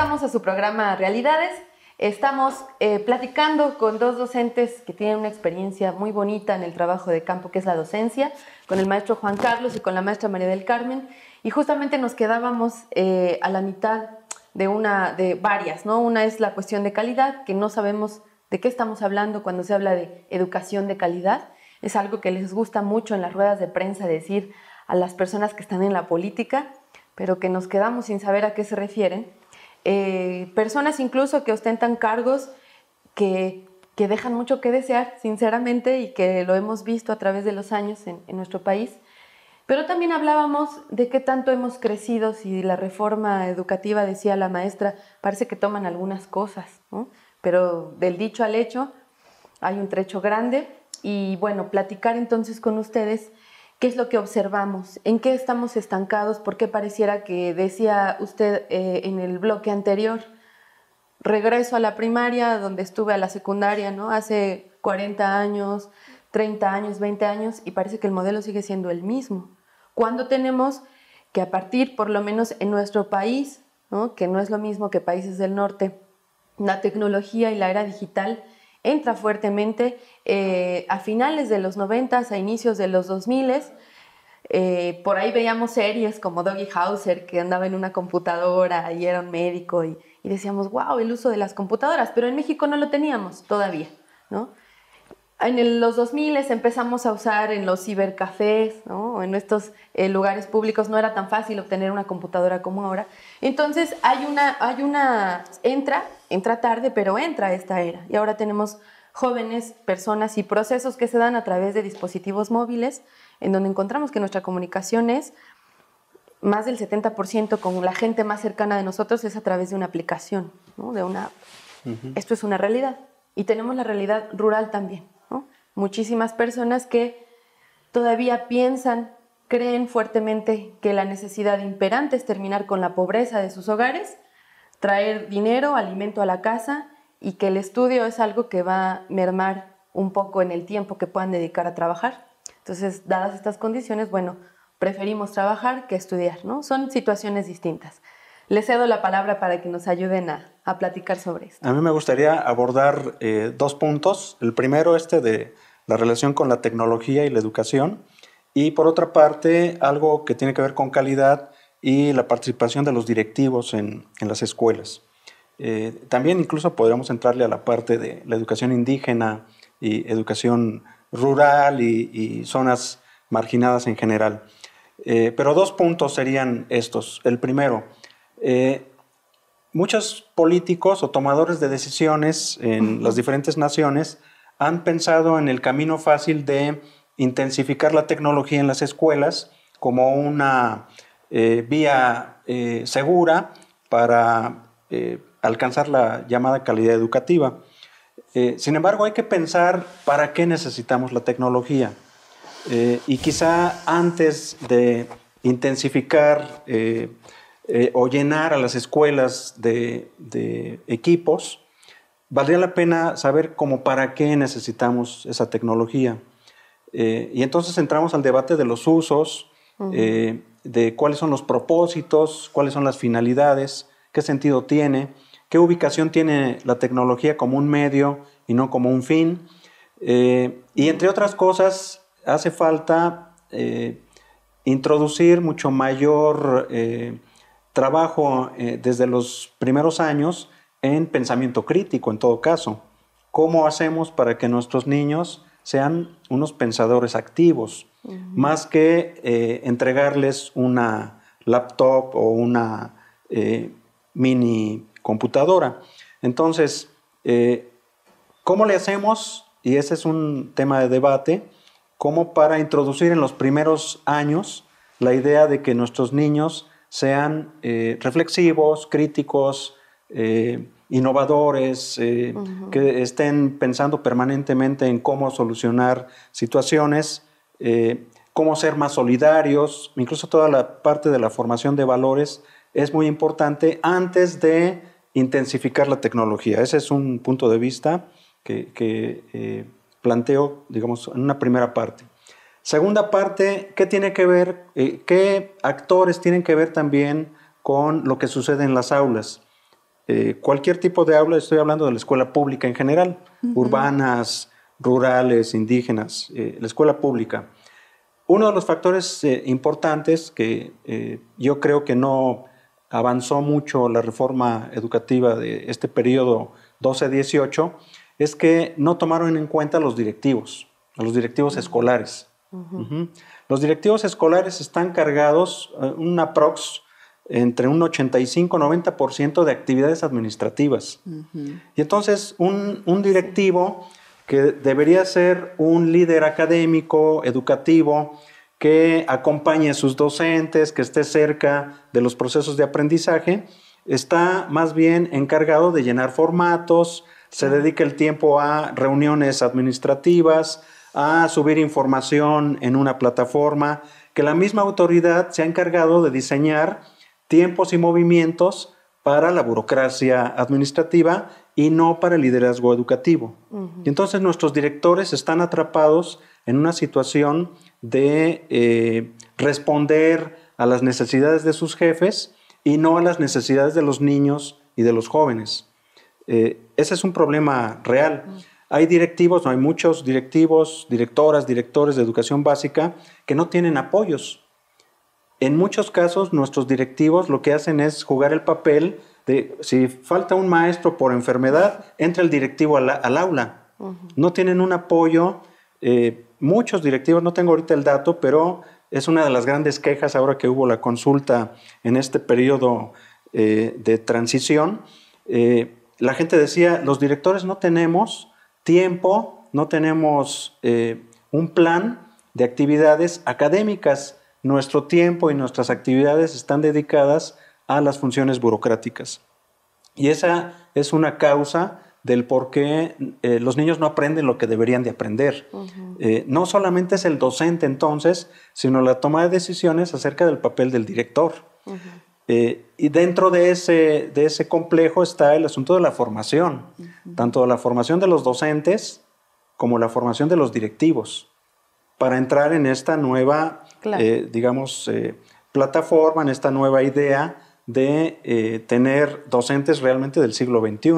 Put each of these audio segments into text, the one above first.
Estamos a su programa Realidades. Estamos eh, platicando con dos docentes que tienen una experiencia muy bonita en el trabajo de campo, que es la docencia, con el maestro Juan Carlos y con la maestra María del Carmen. Y justamente nos quedábamos eh, a la mitad de una de varias, ¿no? Una es la cuestión de calidad, que no sabemos de qué estamos hablando cuando se habla de educación de calidad. Es algo que les gusta mucho en las ruedas de prensa decir a las personas que están en la política, pero que nos quedamos sin saber a qué se refieren. Eh, personas incluso que ostentan cargos que, que, dejan mucho que desear, sinceramente, y que lo hemos visto a través de los años en, nuestro país. Pero también hablábamos de qué tanto hemos crecido, si la reforma educativa, decía la maestra, parece que toman algunas cosas, pero del dicho al hecho hay un trecho grande. Y bueno, platicar entonces con ustedes qué es lo que observamos, en qué estamos estancados, porque pareciera que decía usted eh, en el bloque anterior, regreso a la primaria, donde estuve a la secundaria, ¿no? Hace 40 años, 30 años, 20 años, y parece que el modelo sigue siendo el mismo. ¿Cuándo tenemos que a partir, por lo menos en nuestro país, que no es lo mismo que países del norte, la tecnología y la era digital entra fuertemente eh, a finales de los 90, a inicios de los 2000. Eh, por ahí veíamos series como Doggy Hauser, que andaba en una computadora y era un médico, y, y, decíamos, wow, el uso de las computadoras, pero en México no lo teníamos todavía, ¿no? en los 2000 empezamos a usar en los cibercafés, ¿no? en estos eh, lugares públicos no era tan fácil obtener una computadora como ahora. Entonces hay una, hay una, entra, entra tarde, pero entra esta era. Y ahora tenemos jóvenes, personas y procesos que se dan a través de dispositivos móviles, en donde encontramos que nuestra comunicación es más del 70% con la gente más cercana de nosotros es a través de una aplicación, ¿no? de una... Esto es una realidad. Y tenemos la realidad rural también. Muchísimas personas que todavía piensan, creen fuertemente que la necesidad imperante es terminar con la pobreza de sus hogares, traer dinero, alimento a la casa y que el estudio es algo que va a mermar un poco en el tiempo que puedan dedicar a trabajar. Entonces, dadas estas condiciones, bueno, preferimos trabajar que estudiar, ¿no? Son situaciones distintas. Les cedo la palabra para que nos ayuden a a platicar sobre esto. A mí me gustaría abordar eh, dos puntos. El primero, este de la relación con la tecnología y la educación. Y por otra parte, algo que tiene que ver con calidad y la participación de los directivos en, las escuelas. Eh, también incluso podríamos entrarle a la parte de la educación indígena y educación rural y, zonas marginadas en general. Eh, pero dos puntos serían estos. El primero, muchos políticos o tomadores de decisiones en las diferentes naciones han pensado en el camino fácil de intensificar la tecnología en las escuelas como una eh, vía eh, segura para eh, alcanzar la llamada calidad educativa. sin embargo, hay que pensar para qué necesitamos la tecnología. y quizá antes de intensificar eh, o llenar a las escuelas de, equipos, valdría la pena saber cómo para qué necesitamos esa tecnología. Eh, y entonces entramos al debate de los usos, eh, de cuáles son los propósitos, cuáles son las finalidades, qué sentido tiene, qué ubicación tiene la tecnología como un medio y no como un fin. y entre otras cosas, hace falta introducir mucho mayor trabajo eh, desde los primeros años en pensamiento crítico, en todo caso. ¿Cómo hacemos para que nuestros niños sean unos pensadores activos, más que eh, entregarles una laptop o una eh, mini computadora? Entonces, ¿cómo le hacemos? Y ese es un tema de debate, ¿cómo para introducir en los primeros años la idea de que nuestros niños sean eh, reflexivos, críticos, eh, innovadores, eh, que estén pensando permanentemente en cómo solucionar situaciones, cómo ser más solidarios, incluso toda la parte de la formación de valores es muy importante antes de intensificar la tecnología. Ese es un punto de vista que, que planteo, digamos, en una primera parte. Segunda parte, ¿qué tiene que ver, eh, qué actores tienen que ver también con lo que sucede en las aulas? Eh, cualquier tipo de aula, estoy hablando de la escuela pública en general, urbanas, rurales, indígenas, eh, la escuela pública. Uno de los factores importantes que yo creo que no avanzó mucho la reforma educativa de este periodo 12-18 es que no tomaron en cuenta los directivos, a los directivos escolares. Los directivos escolares están cargados una eh, un aprox entre un 85-90% de actividades administrativas. Y entonces un, un, directivo que debería ser un líder académico, educativo, que acompañe a sus docentes, que esté cerca de los procesos de aprendizaje, está más bien encargado de llenar formatos, se dedica el tiempo a reuniones administrativas, a subir información en una plataforma, que la misma autoridad se ha encargado de diseñar tiempos y movimientos para la burocracia administrativa y no para el liderazgo educativo. Y entonces nuestros directores están atrapados en una situación de eh, responder a las necesidades de sus jefes y no a las necesidades de los niños y de los jóvenes. Eh, ese es un problema real. Hay directivos, no hay muchos directivos, directoras, directores de educación básica que no tienen apoyos. En muchos casos nuestros directivos lo que hacen es jugar el papel de si falta un maestro por enfermedad, entra el directivo al, aula. No tienen un apoyo. Eh, muchos directivos, no tengo ahorita el dato, pero es una de las grandes quejas ahora que hubo la consulta en este periodo eh, de transición. Eh, la gente decía, los directores no tenemos tiempo, no tenemos eh, un plan de actividades académicas. Nuestro tiempo y nuestras actividades están dedicadas a las funciones burocráticas. Y esa es una causa del por qué eh, los niños no aprenden lo que deberían de aprender. Eh, no solamente es el docente entonces, sino la toma de decisiones acerca del papel del director. Eh, y dentro de ese, de ese complejo está el asunto de la formación, tanto la formación de los docentes como la formación de los directivos, para entrar en esta nueva, eh, digamos, eh, plataforma, en esta nueva idea de tener docentes realmente del siglo XXI,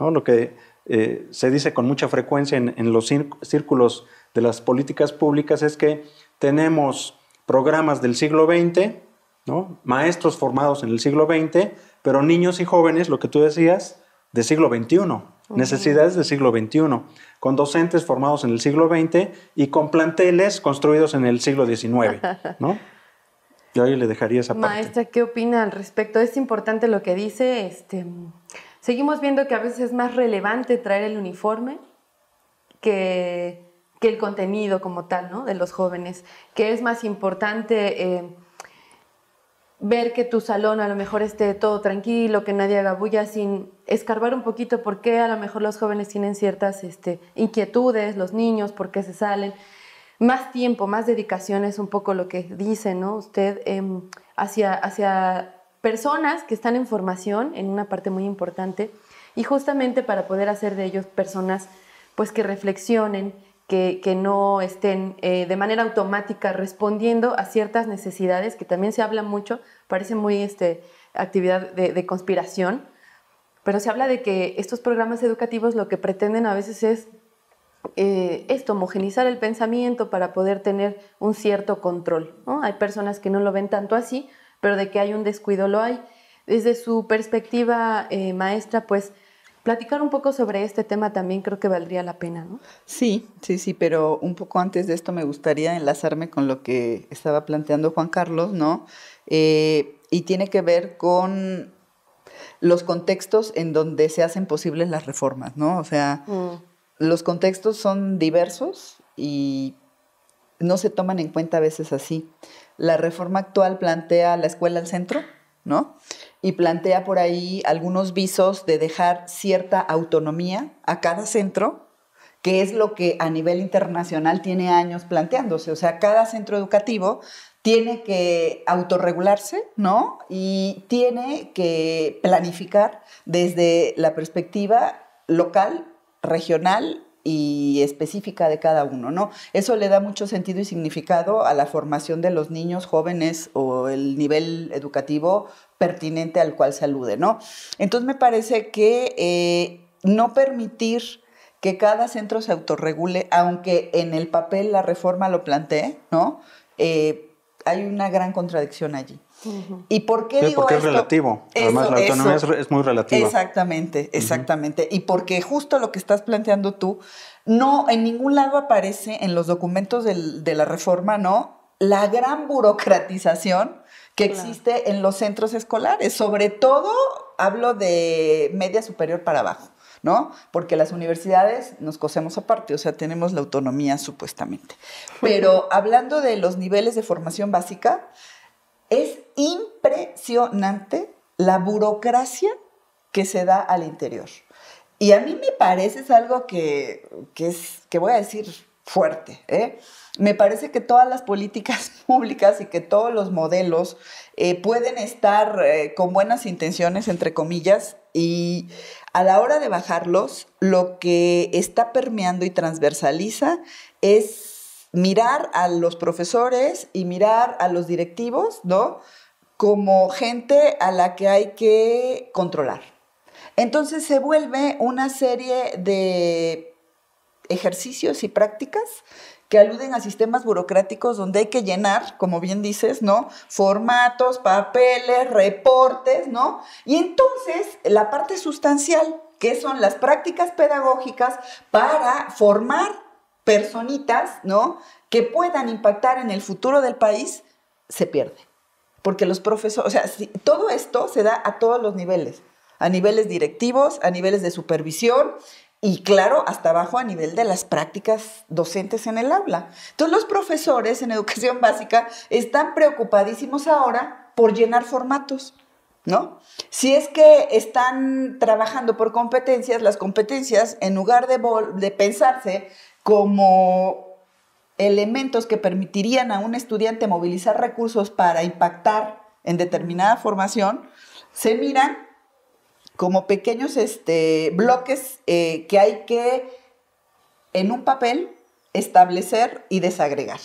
lo que se dice con mucha frecuencia en, en los círculos de las políticas públicas es que tenemos programas del siglo XX, ¿no? Maestros formados en el siglo XX, pero niños y jóvenes, lo que tú decías, de siglo XXI, necesidades del siglo XXI, con docentes formados en el siglo XX y con planteles construidos en el siglo XIX, ¿no? Yo ahí le dejaría esa parte. Maestra, ¿qué opina al respecto? Es importante lo que dice. Este, seguimos viendo que a veces es más relevante traer el uniforme que, que el contenido como tal, ¿no? De los jóvenes, que es más importante eh, ver que tu salón a lo mejor esté todo tranquilo, que nadie haga bulla, sin escarbar un poquito por qué a lo mejor los jóvenes tienen ciertas este, inquietudes, los niños, por qué se salen. Más tiempo, más dedicación es un poco lo que dice ¿no? usted em, hacia, hacia personas que están en formación, en una parte muy importante, y justamente para poder hacer de ellos personas pues que reflexionen, que, no estén eh, de manera automática respondiendo a ciertas necesidades, que también se habla mucho, parece muy este, actividad de, conspiración, pero se habla de que estos programas educativos lo que pretenden a veces es eh, esto, homogenizar el pensamiento para poder tener un cierto control. Hay personas que no lo ven tanto así, pero de que hay un descuido lo hay. Desde su perspectiva eh, maestra, pues Platicar un poco sobre este tema también creo que valdría la pena, ¿no? Sí, sí, sí, pero un poco antes de esto me gustaría enlazarme con lo que estaba planteando Juan Carlos, ¿no? Eh, y tiene que ver con los contextos en donde se hacen posibles las reformas, ¿no? O sea, mm. los contextos son diversos y no se toman en cuenta a veces así. La reforma actual plantea la escuela al centro, ¿no? y plantea por ahí algunos visos de dejar cierta autonomía a cada centro, que es lo que a nivel internacional tiene años planteándose. O sea, cada centro educativo tiene que autorregularse, ¿no? Y tiene que planificar desde la perspectiva local, regional y específica de cada uno, ¿no? Eso le da mucho sentido y significado a la formación de los niños, jóvenes o el nivel educativo pertinente al cual se alude, ¿no? Entonces me parece que eh, no permitir que cada centro se autorregule, aunque en el papel la reforma lo plantee, ¿no? Eh, hay una gran contradicción allí. ¿Y por qué digo porque es relativo. Además, la autonomía es muy relativa. Exactamente, exactamente. Y porque justo lo que estás planteando tú, no, en ningún lado aparece en los documentos de la reforma, ¿no? La gran burocratización que existe en los centros escolares. Sobre todo, hablo de media superior para abajo. ¿no? Porque las universidades nos cosemos aparte, o sea, tenemos la autonomía supuestamente. Pero hablando de los niveles de formación básica, es impresionante la burocracia que se da al interior. Y a mí me parece es algo que, es, que voy a decir fuerte. ¿eh? Me parece que todas las políticas públicas y que todos los modelos eh, pueden estar eh, con buenas intenciones, entre comillas, y a la hora de bajarlos, lo que está permeando y transversaliza es mirar a los profesores y mirar a los directivos, ¿no? Como gente a la que hay que controlar. Entonces se vuelve una serie de ejercicios y prácticas que aluden a sistemas burocráticos donde hay que llenar, como bien dices, ¿no? Formatos, papeles, reportes, ¿no? Y entonces la parte sustancial, que son las prácticas pedagógicas para formar personitas, ¿no? Que puedan impactar en el futuro del país, se pierde. Porque los profesores, o sea, todo esto se da a todos los niveles, a niveles directivos, a niveles de supervisión y claro, hasta abajo a nivel de las prácticas docentes en el aula. Entonces los profesores en educación básica están preocupadísimos ahora por llenar formatos. ¿no? Si es que están trabajando por competencias, las competencias, en lugar de, de pensarse como elementos que permitirían a un estudiante movilizar recursos para impactar en determinada formación, se miran como pequeños este, bloques eh, que hay que en un papel establecer y desagregar.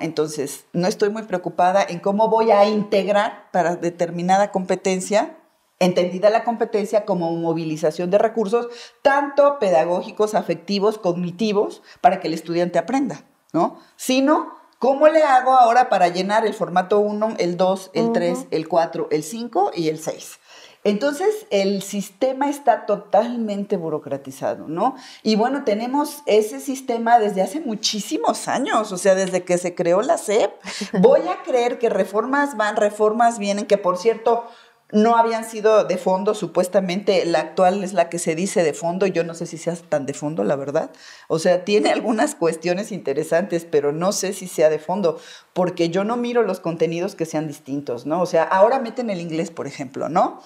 Entonces, no estoy muy preocupada en cómo voy a integrar para determinada competencia entendida la competencia como movilización de recursos, tanto pedagógicos, afectivos, cognitivos, para que el estudiante aprenda, ¿no? Sino, ¿cómo le hago ahora para llenar el formato 1, el 2, el 3, el 4, el 5 y el 6? Entonces, el sistema está totalmente burocratizado, ¿no? Y bueno, tenemos ese sistema desde hace muchísimos años, o sea, desde que se creó la SEP. Voy a creer que reformas van, reformas vienen, que por cierto, no habían sido de fondo, supuestamente la actual es la que se dice de fondo, yo no sé si sea tan de fondo, la verdad. O sea, tiene algunas cuestiones interesantes, pero no sé si sea de fondo, porque yo no miro los contenidos que sean distintos, ¿no? O sea, ahora meten el inglés, por ejemplo, ¿no?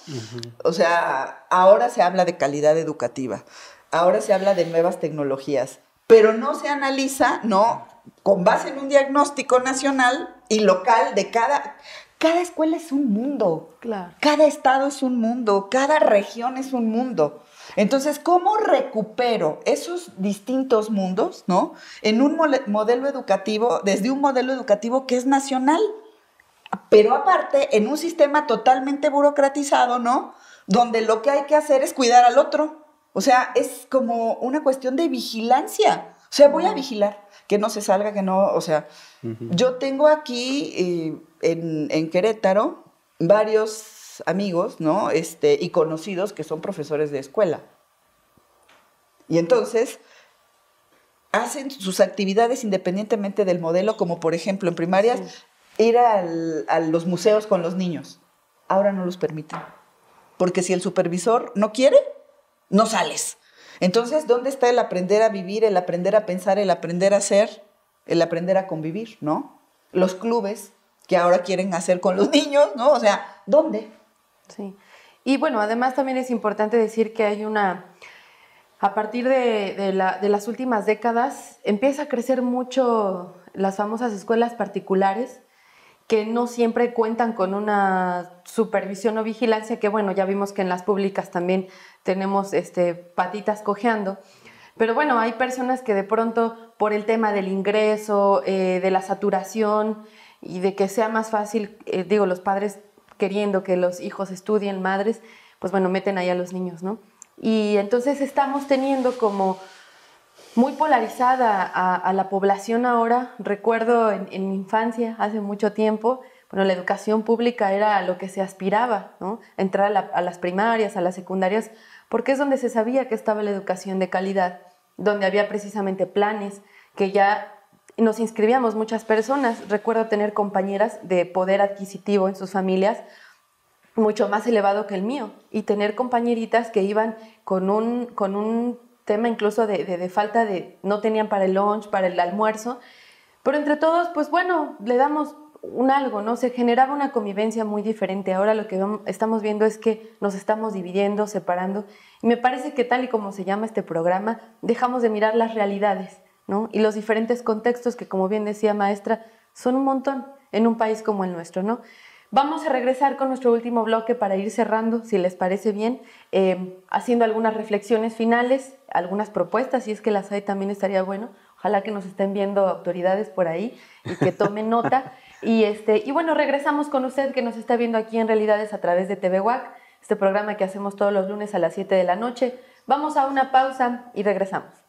O sea, ahora se habla de calidad educativa, ahora se habla de nuevas tecnologías, pero no se analiza, ¿no? Con base en un diagnóstico nacional y local de cada cada escuela es un mundo. Cada estado es un mundo, cada región es un mundo. Entonces, ¿cómo recupero esos distintos mundos, ¿no? En un modelo educativo, desde un modelo educativo que es nacional, pero aparte en un sistema totalmente burocratizado, ¿no? Donde lo que hay que hacer es cuidar al otro. O sea, es como una cuestión de vigilancia. O sea, voy a vigilar que no se salga, que no, o sea, yo tengo aquí eh, en, Querétaro varios amigos, ¿no? Este, y conocidos que son profesores de escuela. Y entonces hacen sus actividades independientemente del modelo, como por ejemplo en primarias, ir a los museos con los niños. Ahora no los permiten. Porque si el supervisor no quiere, no sales. Entonces, ¿dónde está el aprender a vivir, el aprender a pensar, el aprender a ser, el aprender a convivir, ¿no? Los clubes que ahora quieren hacer con los niños, ¿no? O sea, ¿dónde? Sí. Y bueno, además también es importante decir que hay una, a partir de, de las últimas décadas, empieza a crecer mucho las famosas escuelas particulares que no siempre cuentan con una supervisión o vigilancia, que bueno, ya vimos que en las públicas también tenemos este, patitas cojeando. Pero bueno, hay personas que de pronto por el tema del ingreso, eh, de la saturación y de que sea más fácil, eh, digo, los padres queriendo que los hijos estudien, madres, pues bueno, meten ahí a los niños, ¿no? Y entonces estamos teniendo como muy polarizada a, la población ahora. Recuerdo en, mi infancia, hace mucho tiempo, bueno, la educación pública era lo que se aspiraba, Entrar a, las primarias, a las secundarias, porque es donde se sabía que estaba la educación de calidad, donde había precisamente planes que ya nos inscribíamos muchas personas. Recuerdo tener compañeras de poder adquisitivo en sus familias mucho más elevado que el mío y tener compañeritas que iban con un, con un tema incluso de, de, falta de, no tenían para el lunch, para el almuerzo, pero entre todos, pues bueno, le damos un algo, ¿no? Se generaba una convivencia muy diferente. Ahora lo que estamos viendo es que nos estamos dividiendo, separando. Y me parece que tal y como se llama este programa, dejamos de mirar las realidades, ¿no? Y los diferentes contextos que, como bien decía maestra, son un montón en un país como el nuestro, ¿no? Vamos a regresar con nuestro último bloque para ir cerrando, si les parece bien, em, haciendo algunas reflexiones finales, algunas propuestas, si es que las hay también estaría bueno. Ojalá que nos estén viendo autoridades por ahí y que tomen nota. Y, este, y bueno, regresamos con usted que nos está viendo aquí en Realidades a través de TV este programa que hacemos todos los lunes a las 7 de la noche. Vamos a una pausa y regresamos.